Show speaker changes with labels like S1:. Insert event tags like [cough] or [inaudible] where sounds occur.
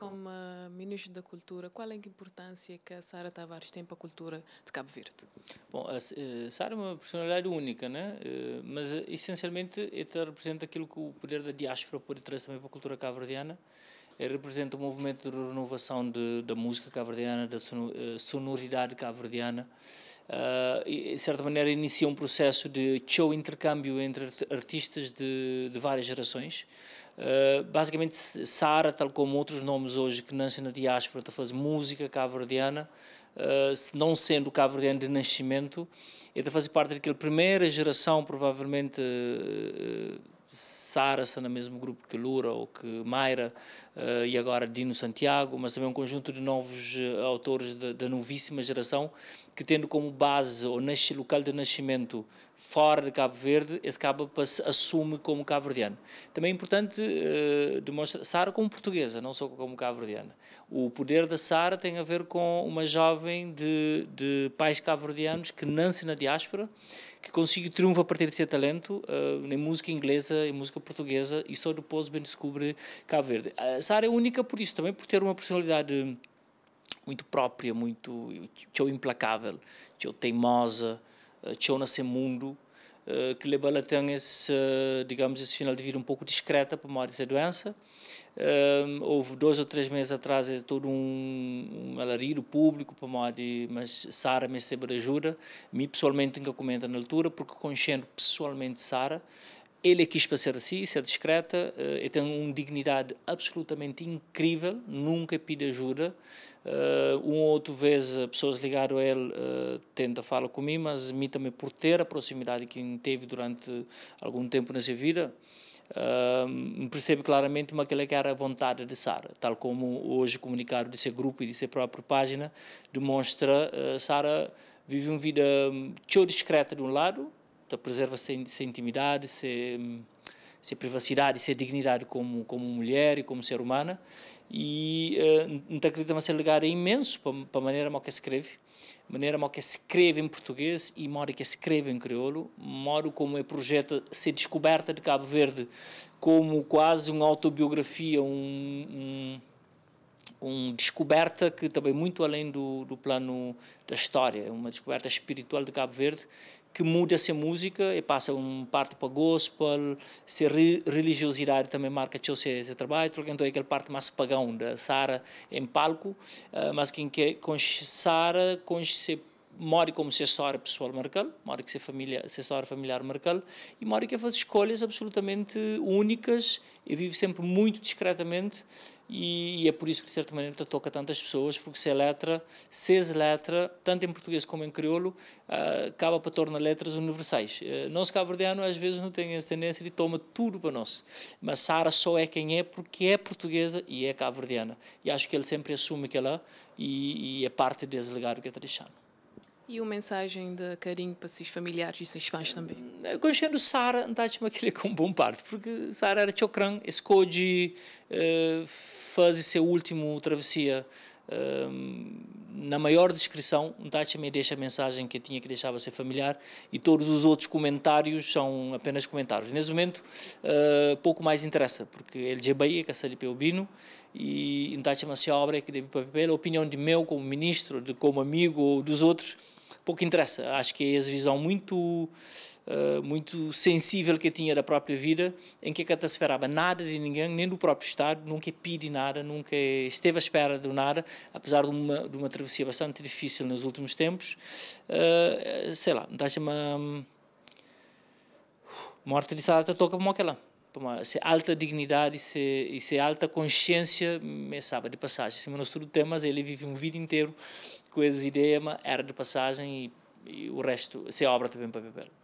S1: como Ministro da Cultura, qual é a importância que a Sara Tavares tem para a cultura de Cabo Verde? Bom, a eh, Sara é uma personalidade única, né? Eh, mas eh, essencialmente ela representa aquilo que o poder da diáspora pode trazer também para a cultura cabo-verdiana. Representa o um movimento de renovação de, da música cabo-verdiana, da sonoridade cabo-verdiana. Ah, de certa maneira, inicia um processo de show intercâmbio entre artistas de, de várias gerações. Uh, basicamente, Sara, tal como outros nomes hoje que nascem na diáspora está fazer música cabo-verdiana, uh, não sendo cabo-verdiano de nascimento, está fazendo fazer parte daquela primeira geração, provavelmente. Uh, Sara está no mesmo grupo que Lura ou que Mayra uh, e agora Dino Santiago, mas também um conjunto de novos uh, autores da novíssima geração que tendo como base ou nasce, local de nascimento fora de Cabo Verde, esse Cabo assume como cabo-verdiano. Também é importante uh, demonstrar Sara como portuguesa, não só como cabo-verdiana. O poder da Sara tem a ver com uma jovem de, de pais cabo-verdianos que nasce na diáspora, que consegue triunfo a partir de seu talento uh, na música inglesa e música portuguesa e só depois bem descobre Cabo Verde. Essa Sara é única por isso, também por ter uma personalidade muito própria, muito tão implacável, tão teimosa, tão nascer mundo eh, que leva ela tem esse, digamos, esse final de vida um pouco discreta por modo da doença. Um, eh, houve dois ou três meses atrás eh, todo um, um alarido público para modo mas Sara me recebeu ajuda. Me pessoalmente nunca comenta na altura porque conhecendo pessoalmente Sara ele quis para ser assim, ser discreta, uh, e tem uma dignidade absolutamente incrível, nunca pede ajuda. Uh, eh, uma ou outra vez, eh, pessoas ligadas a ele uh, tentam falar comigo, mas me também, por ter a proximidade que teve durante algum tempo na sua vida, uh, percebe claramente uma aquela que era a vontade de Sara, tal como hoje comunicado de seu grupo e de sua própria página demonstra uh, Sara vive uma vida hum, tão discreta de um lado preserva-se a intimidade, essa privacidade, essa dignidade como, como mulher e como ser humana. E uh, não acredito ser é legado é imenso para, para a maneira como que escreve, maneira como que escreve em português e modo que escreve em crioulo, modo como é projeta ser descoberta de Cabo Verde como quase uma autobiografia, um, um uma descoberta que também muito além do, do plano da história, é uma descoberta espiritual de Cabo Verde que muda a ser música e passa um parte para gospel, se religiosidade também marca o seu, trabalho trabalho, então é aquela parte mais pagão da Sara em palco, eh, mas quem quer com Sara, com more como se pessoal Marcal, more como ser familiar Marcal, e more que faz escolhas absolutamente únicas e vive sempre muito discretamente e, e, é por isso que, de certa maneira, toca tantas pessoas, porque se é letra, se é letra, tanto em português como em crioulo, uh, acaba para tornar letras universais. Uh, nós, cabo às vezes não tem essa tendência de toma tudo para nós, mas Sara só é quem é porque é portuguesa e é cabo E acho que ele sempre assume que ela é, e, e é parte desse legado que é deixando. E uma mensagem de carinho para seus familiares e seus fãs também? Eh, Conhecendo Sara, não está aquele [laughs] com bom parte, porque Sara era chocran, escolhe eh, fazer seu último travessia. Ehm, na maior descrição, Dacha me deixa a mensagem que eu tinha que deixar ser familiar e todos os outros comentários são apenas comentários. Nesse momento, eh, pouco mais interessa, porque ele já Bahia, que é bino e Dacha me se obra que deve papel, a opinião de meu como ministro, de como amigo ou dos outros, pouco interessa. Acho que é essa visão muito, uh, muito sensível que eu tinha da própria vida, em que é eu até esperava nada de ninguém, nem do próprio Estado, nunca é pedi nada, nunca é, esteve à espera de nada, apesar de uma, de uma travessia bastante difícil nos últimos tempos. Uh, sei lá, deixa-me. Um, morte de salata toca como aquela uma se alta dignidade se, e se alta consciência me sabe de passagem se menos tudo temas ele vive um vida inteiro coisas, ideia, mas era de passagem e, e o resto, se assim, obra também para papel.